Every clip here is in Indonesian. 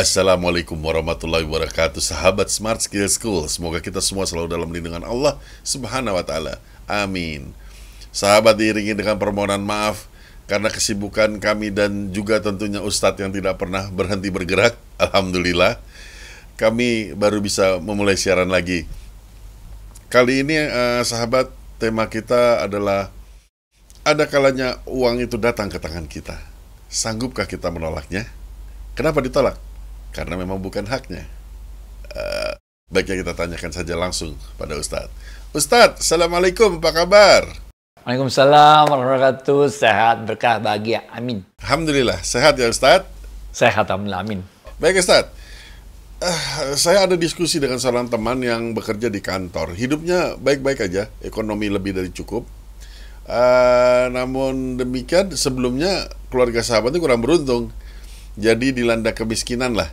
Assalamualaikum warahmatullahi wabarakatuh Sahabat Smart Skill School Semoga kita semua selalu dalam lindungan Allah Subhanahu wa ta'ala Amin Sahabat diiringi dengan permohonan maaf Karena kesibukan kami dan juga tentunya Ustadz yang tidak pernah berhenti bergerak Alhamdulillah Kami baru bisa memulai siaran lagi Kali ini eh, sahabat tema kita adalah Ada kalanya uang itu datang ke tangan kita Sanggupkah kita menolaknya? Kenapa ditolak? karena memang bukan haknya. Uh, baiknya kita tanyakan saja langsung pada Ustadz. Ustadz, Assalamualaikum, apa kabar? Waalaikumsalam warahmatullahi wabarakatuh. Sehat, berkah, bahagia. Amin. Alhamdulillah. Sehat ya Ustadz? Sehat, Alhamdulillah. Amin. Baik Ustadz. Uh, saya ada diskusi dengan seorang teman yang bekerja di kantor. Hidupnya baik-baik aja, ekonomi lebih dari cukup. Uh, namun demikian, sebelumnya keluarga sahabatnya kurang beruntung. Jadi dilanda kemiskinan lah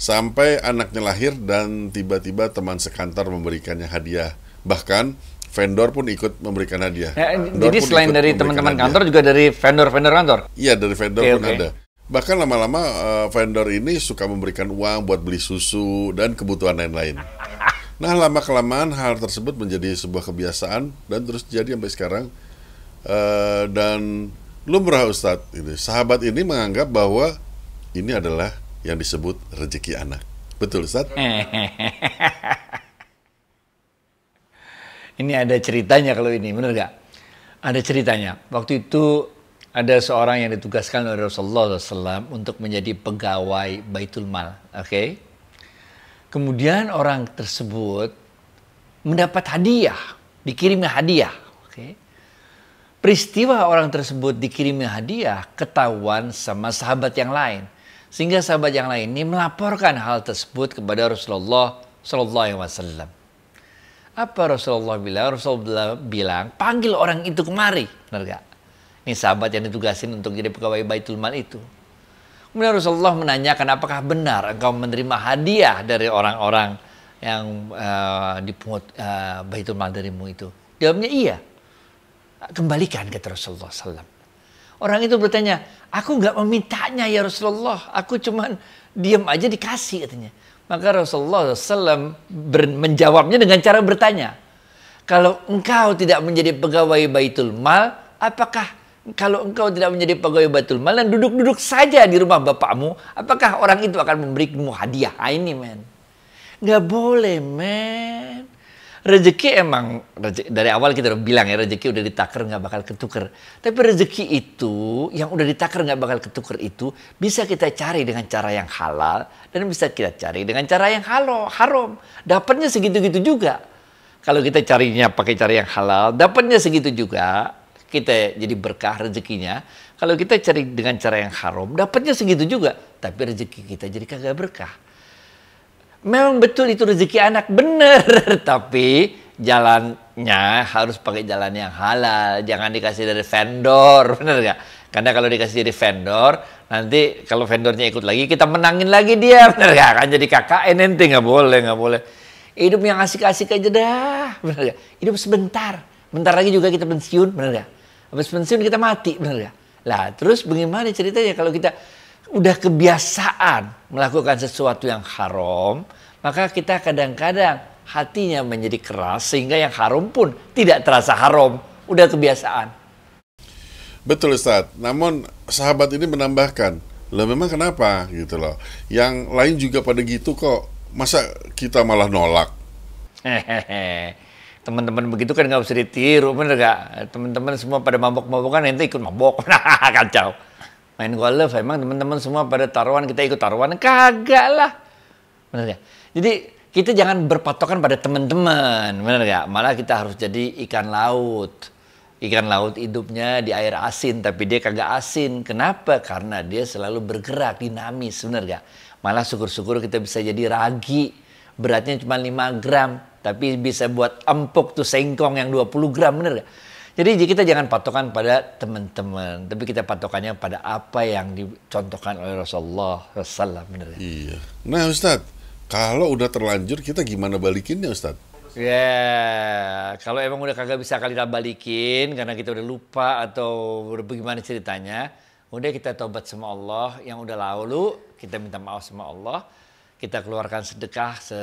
sampai anaknya lahir dan tiba-tiba teman sekantor memberikannya hadiah. Bahkan vendor pun ikut memberikan hadiah. Ya, jadi selain dari teman-teman kantor juga dari vendor-vendor kantor. Iya, dari vendor okay, pun okay. ada. Bahkan lama-lama uh, vendor ini suka memberikan uang buat beli susu dan kebutuhan lain-lain. Nah, lama-kelamaan hal tersebut menjadi sebuah kebiasaan dan terus jadi sampai sekarang. Uh, dan lumrah Ustadz, ini sahabat ini menganggap bahwa ini adalah yang disebut rezeki anak. Betul, Ustaz? ini ada ceritanya kalau ini, benar gak? Ada ceritanya. Waktu itu ada seorang yang ditugaskan oleh Rasulullah SAW untuk menjadi pegawai Baitul Mal. Oke? Okay? Kemudian orang tersebut mendapat hadiah, dikirimnya hadiah. Oke? Okay? Peristiwa orang tersebut dikirimnya hadiah ketahuan sama sahabat yang lain – sehingga sahabat yang lain ini melaporkan hal tersebut kepada Rasulullah Shallallahu Alaihi Wasallam. Apa Rasulullah bilang? Rasulullah bilang, panggil orang itu kemari. Benar gak? Ini sahabat yang ditugasin untuk jadi pegawai Baitul Mal itu. Kemudian Rasulullah menanyakan apakah benar engkau menerima hadiah dari orang-orang yang uh, dipungut uh, Baitul Mal darimu itu. Jawabnya iya. Kembalikan ke Rasulullah Sallam. Orang itu bertanya, aku nggak memintanya ya Rasulullah. Aku cuman diam aja dikasih katanya. Maka Rasulullah SAW menjawabnya dengan cara bertanya. Kalau engkau tidak menjadi pegawai Baitul Mal, apakah kalau engkau tidak menjadi pegawai Baitul Mal dan duduk-duduk saja di rumah bapakmu, apakah orang itu akan memberimu hadiah? Ah, ini men. Nggak boleh men rezeki emang rezeki, dari awal kita udah bilang ya rezeki udah ditaker nggak bakal ketuker. Tapi rezeki itu yang udah ditaker nggak bakal ketuker itu bisa kita cari dengan cara yang halal dan bisa kita cari dengan cara yang halo haram. Dapatnya segitu-gitu juga. Kalau kita carinya pakai cara yang halal, dapatnya segitu juga. Kita jadi berkah rezekinya. Kalau kita cari dengan cara yang haram, dapatnya segitu juga. Tapi rezeki kita jadi kagak berkah. Memang betul itu rezeki anak, bener. Tapi jalannya harus pakai jalan yang halal. Jangan dikasih dari vendor, bener gak? Karena kalau dikasih dari vendor, nanti kalau vendornya ikut lagi, kita menangin lagi dia, bener gak? Kan jadi KKN nanti, nggak boleh, nggak boleh. Hidup yang asik-asik aja dah, bener gak? Hidup sebentar, bentar lagi juga kita pensiun, bener gak? Habis pensiun kita mati, bener gak? Lah terus bagaimana ceritanya kalau kita udah kebiasaan melakukan sesuatu yang haram, maka kita kadang-kadang hatinya menjadi keras sehingga yang haram pun tidak terasa haram, udah kebiasaan. Betul Ustaz. Namun sahabat ini menambahkan, "Lah memang kenapa?" gitu loh. Yang lain juga pada gitu kok. Masa kita malah nolak? Teman-teman begitu kan nggak usah ditiru, bener gak? Teman-teman semua pada mabok-mabokan, nanti ikut mabok. Nah, kacau main golf emang teman-teman semua pada taruhan kita ikut taruhan kagak lah benar ya jadi kita jangan berpatokan pada teman-teman benar nggak malah kita harus jadi ikan laut ikan laut hidupnya di air asin tapi dia kagak asin kenapa karena dia selalu bergerak dinamis benar ya malah syukur-syukur kita bisa jadi ragi beratnya cuma 5 gram tapi bisa buat empuk tuh sengkong yang 20 gram bener gak? Jadi kita jangan patokan pada teman-teman, tapi kita patokannya pada apa yang dicontohkan oleh Rasulullah Rasulullah Benar ya? Iya. Nah Ustadz, kalau udah terlanjur kita gimana balikinnya Ustadz? Ya, yeah. kalau emang udah kagak bisa kali balikin karena kita udah lupa atau udah bagaimana ceritanya, udah kita tobat sama Allah yang udah lalu, kita minta maaf sama Allah, kita keluarkan sedekah se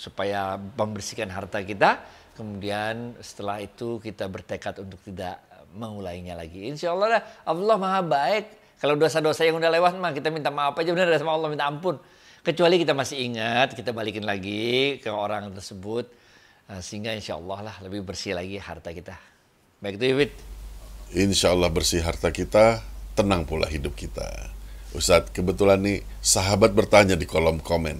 supaya membersihkan harta kita, Kemudian setelah itu kita bertekad untuk tidak mengulainya lagi. Insya Allah dah, Allah maha baik. Kalau dosa-dosa yang udah lewat mah kita minta maaf aja benar sama Allah minta ampun. Kecuali kita masih ingat, kita balikin lagi ke orang tersebut. Eh, sehingga insya Allah lah lebih bersih lagi harta kita. Baik itu Ibit. Insya Allah bersih harta kita, tenang pula hidup kita. Ustadz, kebetulan nih sahabat bertanya di kolom komen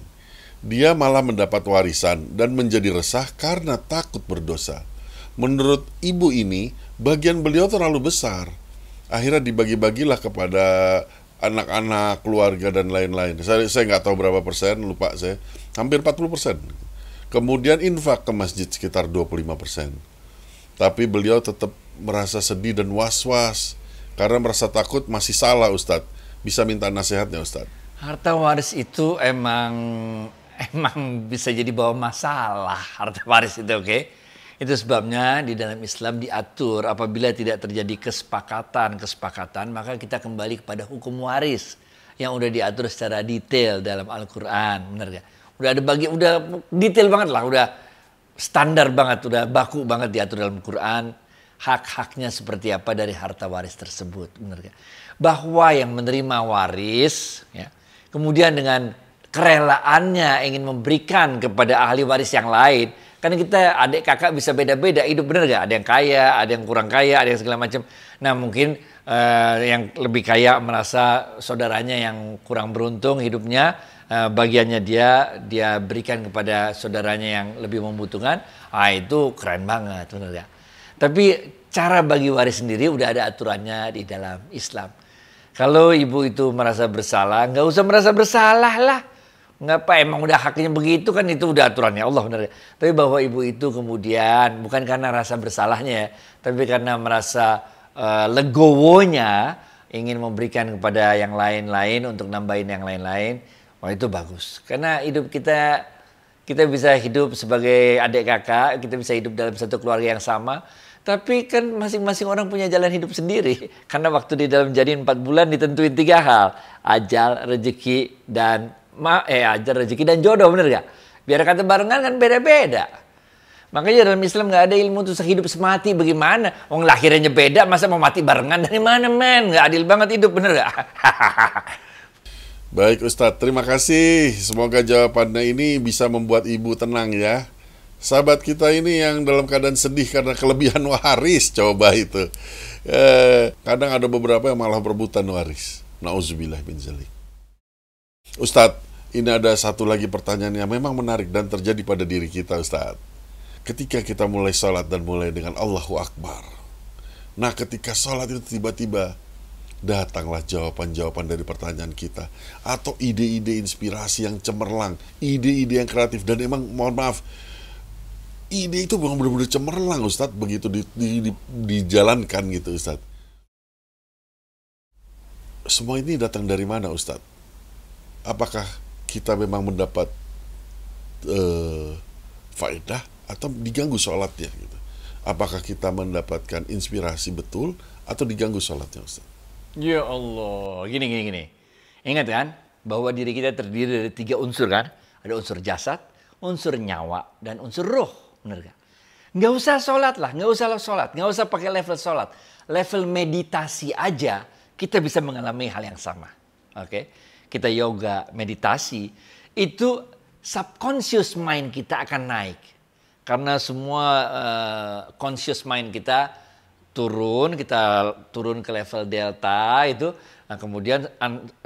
dia malah mendapat warisan dan menjadi resah karena takut berdosa. Menurut ibu ini, bagian beliau terlalu besar. Akhirnya dibagi-bagilah kepada anak-anak, keluarga, dan lain-lain. Saya, saya nggak tahu berapa persen, lupa saya. Hampir 40 persen. Kemudian infak ke masjid sekitar 25 persen. Tapi beliau tetap merasa sedih dan was-was. Karena merasa takut masih salah Ustadz. Bisa minta nasihatnya Ustadz. Harta waris itu emang emang bisa jadi bawa masalah harta waris itu oke okay? itu sebabnya di dalam Islam diatur apabila tidak terjadi kesepakatan kesepakatan maka kita kembali kepada hukum waris yang udah diatur secara detail dalam Al-Qur'an benar gak? udah ada bagi udah detail banget lah udah standar banget udah baku banget diatur dalam Quran hak-haknya seperti apa dari harta waris tersebut benar gak? bahwa yang menerima waris ya kemudian dengan kerelaannya ingin memberikan kepada ahli waris yang lain. karena kita adik kakak bisa beda-beda hidup bener gak? Ada yang kaya, ada yang kurang kaya, ada yang segala macam. Nah mungkin uh, yang lebih kaya merasa saudaranya yang kurang beruntung hidupnya uh, bagiannya dia dia berikan kepada saudaranya yang lebih membutuhkan. Ah itu keren banget bener gak? Tapi cara bagi waris sendiri udah ada aturannya di dalam Islam. Kalau ibu itu merasa bersalah, nggak usah merasa bersalah lah Ngapa emang udah haknya begitu kan itu udah aturannya Allah benar. Ya? Tapi bahwa ibu itu kemudian bukan karena rasa bersalahnya ya, tapi karena merasa uh, legowonya ingin memberikan kepada yang lain-lain untuk nambahin yang lain-lain, wah itu bagus. Karena hidup kita kita bisa hidup sebagai adik kakak, kita bisa hidup dalam satu keluarga yang sama, tapi kan masing-masing orang punya jalan hidup sendiri. Karena waktu di dalam jadi empat bulan ditentuin tiga hal. Ajal, rezeki, dan ma eh ajar rezeki dan jodoh bener gak? Biar kata barengan kan beda-beda. Makanya dalam Islam nggak ada ilmu tuh sehidup semati bagaimana? Wong lahirnya beda masa mau mati barengan dari mana men? Nggak adil banget hidup bener gak? Baik Ustadz, terima kasih. Semoga jawabannya ini bisa membuat ibu tenang ya. Sahabat kita ini yang dalam keadaan sedih karena kelebihan waris, coba itu. Eh, kadang ada beberapa yang malah perebutan waris. Nauzubillah bin zalik. Ustadz, ini ada satu lagi pertanyaan yang memang menarik dan terjadi pada diri kita Ustadz. Ketika kita mulai sholat dan mulai dengan Allahu Akbar. Nah ketika sholat itu tiba-tiba datanglah jawaban-jawaban dari pertanyaan kita atau ide-ide inspirasi yang cemerlang, ide-ide yang kreatif dan emang mohon maaf ide itu bukan benar-benar cemerlang Ustadz begitu di, di, di, dijalankan gitu Ustadz semua ini datang dari mana Ustadz? Apakah kita memang mendapat uh, faedah atau diganggu sholatnya gitu. Apakah kita mendapatkan inspirasi betul atau diganggu sholatnya Ustaz? Ya Allah, gini gini gini. Ingat kan bahwa diri kita terdiri dari tiga unsur kan? Ada unsur jasad, unsur nyawa, dan unsur roh. Benar kan? Nggak usah sholat lah, nggak usah sholat, nggak usah pakai level sholat. Level meditasi aja kita bisa mengalami hal yang sama. Oke? Okay? kita yoga, meditasi, itu subconscious mind kita akan naik. Karena semua uh, conscious mind kita turun, kita turun ke level delta itu, nah kemudian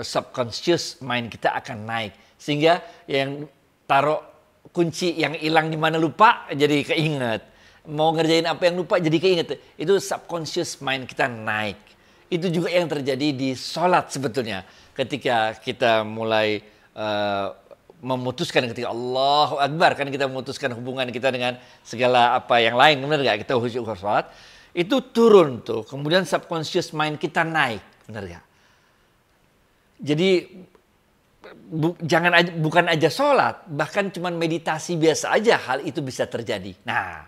subconscious mind kita akan naik. Sehingga yang taruh kunci yang hilang di mana lupa jadi keinget. Mau ngerjain apa yang lupa jadi keinget. Itu subconscious mind kita naik. Itu juga yang terjadi di sholat sebetulnya ketika kita mulai uh, memutuskan ketika Allahu Akbar kan kita memutuskan hubungan kita dengan segala apa yang lain benar nggak kita khusyuk sholat itu turun tuh kemudian subconscious mind kita naik benar nggak jadi bu, jangan aja, bukan aja sholat bahkan cuman meditasi biasa aja hal itu bisa terjadi nah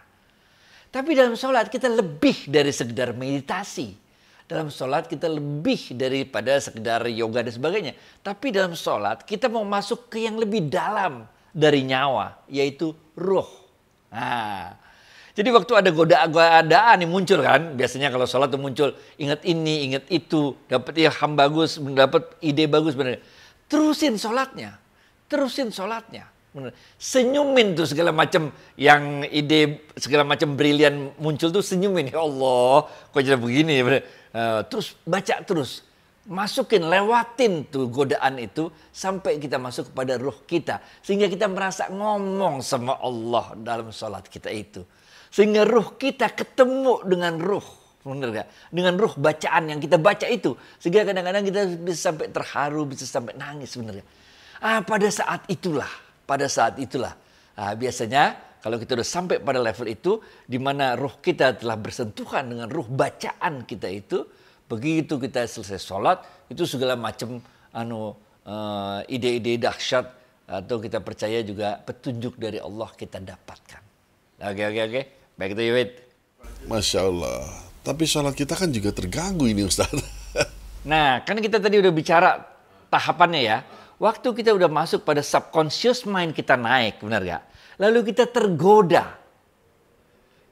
tapi dalam sholat kita lebih dari sekedar meditasi dalam sholat kita lebih daripada sekedar yoga dan sebagainya. Tapi dalam sholat kita mau masuk ke yang lebih dalam dari nyawa, yaitu roh Nah, jadi waktu ada godaan-godaan yang muncul kan, biasanya kalau sholat itu muncul ingat ini, ingat itu, dapat ilham bagus, mendapat ide bagus benar. Terusin sholatnya, terusin sholatnya. Senyumin tuh segala macam yang ide segala macam brilian muncul tuh senyumin. Ya Allah, kok jadi begini? Uh, terus baca terus. Masukin, lewatin tuh godaan itu sampai kita masuk kepada ruh kita. Sehingga kita merasa ngomong sama Allah dalam sholat kita itu. Sehingga ruh kita ketemu dengan ruh. Benar gak? Dengan ruh bacaan yang kita baca itu. Sehingga kadang-kadang kita bisa sampai terharu, bisa sampai nangis. sebenarnya Ah, pada saat itulah pada saat itulah. Nah, biasanya kalau kita sudah sampai pada level itu, di mana ruh kita telah bersentuhan dengan ruh bacaan kita itu, begitu kita selesai sholat, itu segala macam anu uh, ide-ide dahsyat atau kita percaya juga petunjuk dari Allah kita dapatkan. Oke okay, oke okay, oke. Okay. to you Yuwid. Masya Allah. Tapi sholat kita kan juga terganggu ini Ustaz. nah karena kita tadi udah bicara tahapannya ya Waktu kita udah masuk pada subconscious mind kita naik, benar gak? Lalu kita tergoda.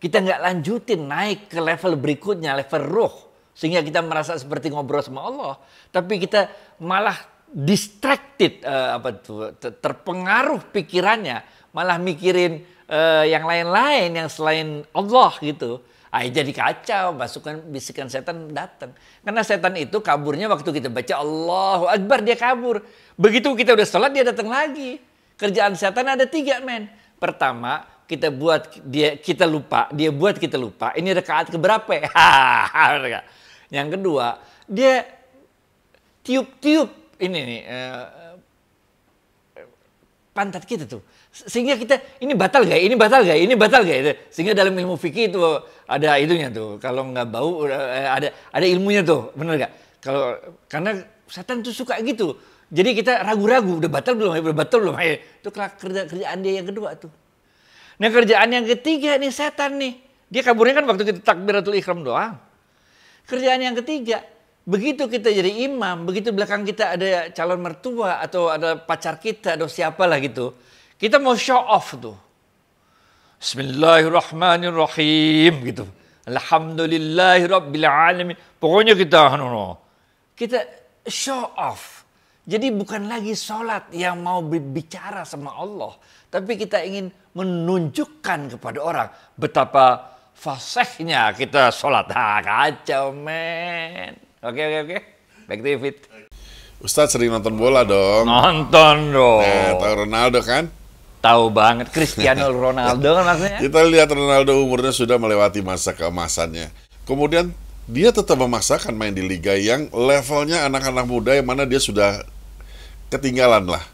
Kita nggak lanjutin naik ke level berikutnya, level roh. Sehingga kita merasa seperti ngobrol sama Allah. Tapi kita malah distracted, uh, apa tuh, terpengaruh pikirannya. Malah mikirin uh, yang lain-lain yang selain Allah gitu Ah, jadi kacau, masukkan bisikan setan datang. Karena setan itu kaburnya waktu kita baca Allahu Akbar dia kabur. Begitu kita udah sholat dia datang lagi. Kerjaan setan ada tiga men. Pertama kita buat dia kita lupa, dia buat kita lupa. Ini rekaat keberapa? ya? Yang kedua dia tiup-tiup ini nih eh, pantat kita tuh sehingga kita ini batal gak ini batal gak ini batal gak sehingga dalam ilmu fikih itu ada itunya tuh kalau nggak bau eh, ada ada ilmunya tuh benar gak kalau karena setan tuh suka gitu jadi kita ragu-ragu udah batal belum udah batal belum itu kerja kerjaan dia yang kedua tuh nah kerjaan yang ketiga nih setan nih dia kaburnya kan waktu kita takbiratul ikhram doang kerjaan yang ketiga Begitu kita jadi imam, begitu belakang kita ada calon mertua atau ada pacar kita atau siapalah gitu. Kita mau show off tuh. Bismillahirrahmanirrahim gitu. Alhamdulillahirrabbilalamin. Pokoknya kita no, kita show off. Jadi bukan lagi sholat yang mau berbicara sama Allah. Tapi kita ingin menunjukkan kepada orang betapa fasihnya kita sholat. Ha, kacau men. Oke, oke, oke. Back to Fit. Ustadz sering nonton bola dong. Nonton dong. Nah, tahu Ronaldo kan? Tahu banget Cristiano Ronaldo kan maksudnya. Kita lihat Ronaldo umurnya sudah melewati masa keemasannya. Kemudian dia tetap memaksakan main di liga yang levelnya anak-anak muda yang mana dia sudah ketinggalan lah.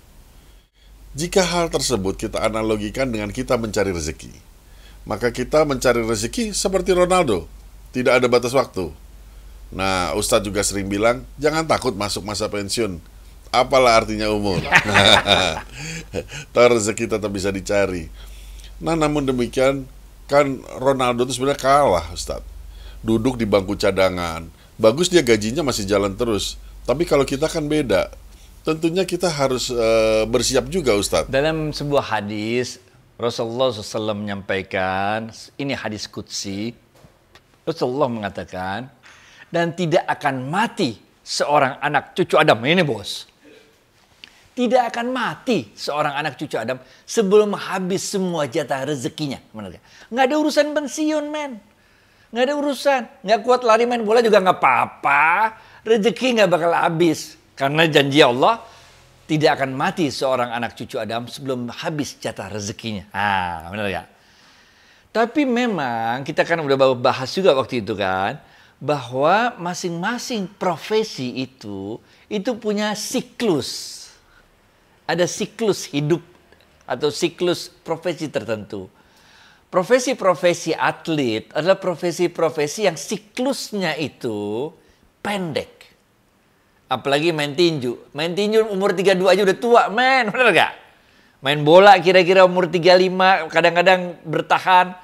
Jika hal tersebut kita analogikan dengan kita mencari rezeki, maka kita mencari rezeki seperti Ronaldo, tidak ada batas waktu. Nah, Ustadz juga sering bilang, jangan takut masuk masa pensiun apalah artinya umur. Tahu rezeki tetap bisa dicari. Nah, namun demikian kan Ronaldo itu sebenarnya kalah, Ustaz. Duduk di bangku cadangan. Bagus dia gajinya masih jalan terus. Tapi kalau kita kan beda. Tentunya kita harus uh, bersiap juga, Ustaz. Dalam sebuah hadis Rasulullah SAW menyampaikan, ini hadis kutsi. Rasulullah mengatakan, dan tidak akan mati seorang anak cucu Adam ini bos tidak akan mati seorang anak cucu Adam sebelum habis semua jatah rezekinya. Benar gak? Nggak ada urusan pensiun, men. Nggak ada urusan. Nggak kuat lari main bola juga nggak apa-apa. Rezeki nggak bakal habis. Karena janji Allah tidak akan mati seorang anak cucu Adam sebelum habis jatah rezekinya. Ah, benar ya. Tapi memang kita kan udah bahas juga waktu itu kan bahwa masing-masing profesi itu itu punya siklus ada siklus hidup atau siklus profesi tertentu. Profesi-profesi atlet adalah profesi-profesi yang siklusnya itu pendek. Apalagi main tinju. Main tinju umur 32 aja udah tua, men. Bener gak? Main bola kira-kira umur 35, kadang-kadang bertahan.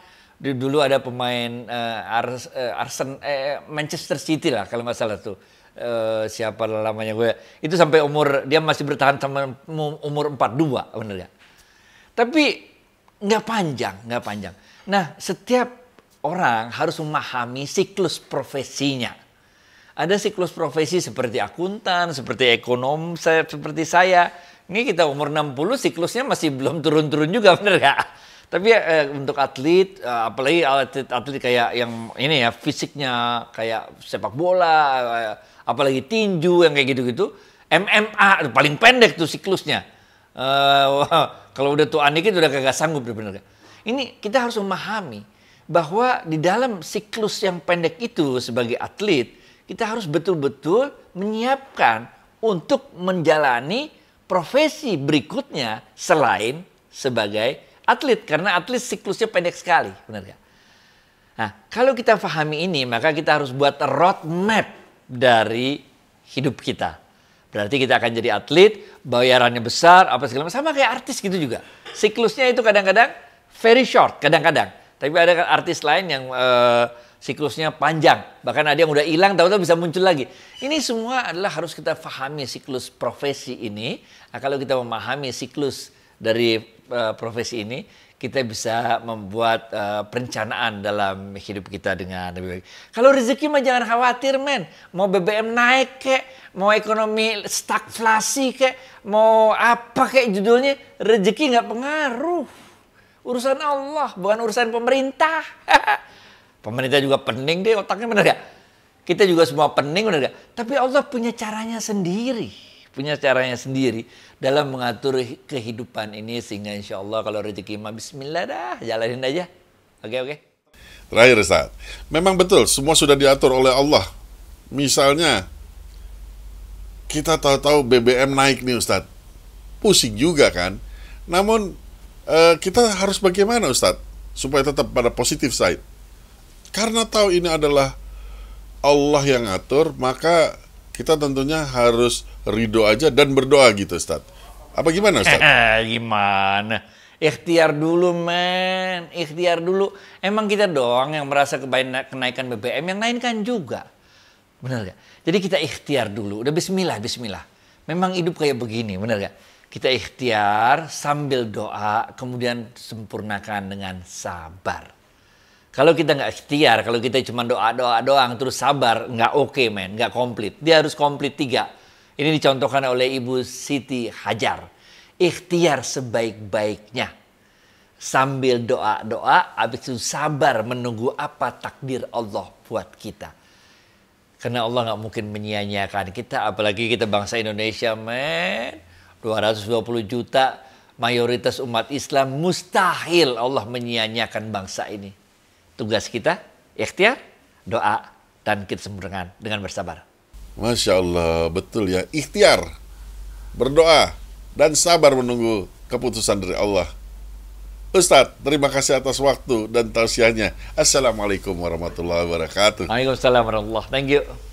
Dulu ada pemain uh, Ars, uh, Arsen, uh, Manchester City lah kalau masalah tuh Eh, siapa namanya gue itu sampai umur dia masih bertahan sama umur 42 benar ya tapi nggak panjang nggak panjang nah setiap orang harus memahami siklus profesinya ada siklus profesi seperti akuntan seperti ekonom saya seperti saya ini kita umur 60 siklusnya masih belum turun-turun juga benar ya tapi eh, untuk atlet, eh, apalagi atlet-atlet kayak yang ini ya fisiknya kayak sepak bola, eh, apalagi tinju yang kayak gitu-gitu. MMA paling pendek tuh siklusnya. Uh, kalau udah tua itu udah kagak sanggup bener Ini kita harus memahami bahwa di dalam siklus yang pendek itu sebagai atlet kita harus betul-betul menyiapkan untuk menjalani profesi berikutnya selain sebagai atlet karena atlet siklusnya pendek sekali benar gak? Nah kalau kita pahami ini maka kita harus buat roadmap dari hidup kita. Berarti kita akan jadi atlet, bayarannya besar, apa segala macam. Sama kayak artis gitu juga. Siklusnya itu kadang-kadang very short, kadang-kadang. Tapi ada artis lain yang uh, siklusnya panjang. Bahkan ada yang udah hilang, tahu-tahu bisa muncul lagi. Ini semua adalah harus kita fahami siklus profesi ini. Nah, kalau kita memahami siklus dari uh, profesi ini, kita bisa membuat uh, perencanaan dalam hidup kita dengan lebih baik. Kalau rezeki mah jangan khawatir men, mau BBM naik kek, mau ekonomi stagflasi kek, mau apa kek judulnya, rezeki nggak pengaruh. Urusan Allah, bukan urusan pemerintah. pemerintah juga pening deh otaknya bener gak? Kita juga semua pening bener gak? Tapi Allah punya caranya sendiri punya caranya sendiri dalam mengatur kehidupan ini sehingga insya Allah kalau rezeki mah Bismillah dah jalanin aja. Oke okay, oke. Okay. Terakhir saat memang betul semua sudah diatur oleh Allah. Misalnya kita tahu-tahu BBM naik nih Ustadz pusing juga kan. Namun eh, kita harus bagaimana Ustadz supaya tetap pada positif side? Karena tahu ini adalah Allah yang ngatur, maka kita tentunya harus ridho aja dan berdoa gitu Ustaz. Apa gimana Ustaz? Eh, gimana? Ikhtiar dulu men, ikhtiar dulu. Emang kita doang yang merasa kenaikan BBM, yang lain kan juga. Benar gak? Jadi kita ikhtiar dulu, udah bismillah, bismillah. Memang hidup kayak begini, benar gak? Kita ikhtiar sambil doa, kemudian sempurnakan dengan sabar. Kalau kita nggak ikhtiar, kalau kita cuma doa-doa doang terus sabar, nggak oke okay, men, nggak komplit. Dia harus komplit tiga. Ini dicontohkan oleh Ibu Siti Hajar. Ikhtiar sebaik-baiknya. Sambil doa-doa, habis itu sabar menunggu apa takdir Allah buat kita. Karena Allah nggak mungkin menyia-nyiakan kita, apalagi kita bangsa Indonesia, men. 220 juta mayoritas umat Islam mustahil Allah menyia-nyiakan bangsa ini tugas kita ikhtiar, doa, dan kita sembuhkan dengan bersabar. Masya Allah, betul ya. Ikhtiar, berdoa, dan sabar menunggu keputusan dari Allah. Ustadz, terima kasih atas waktu dan tausiahnya. Assalamualaikum warahmatullahi wabarakatuh. Waalaikumsalam warahmatullahi Thank you.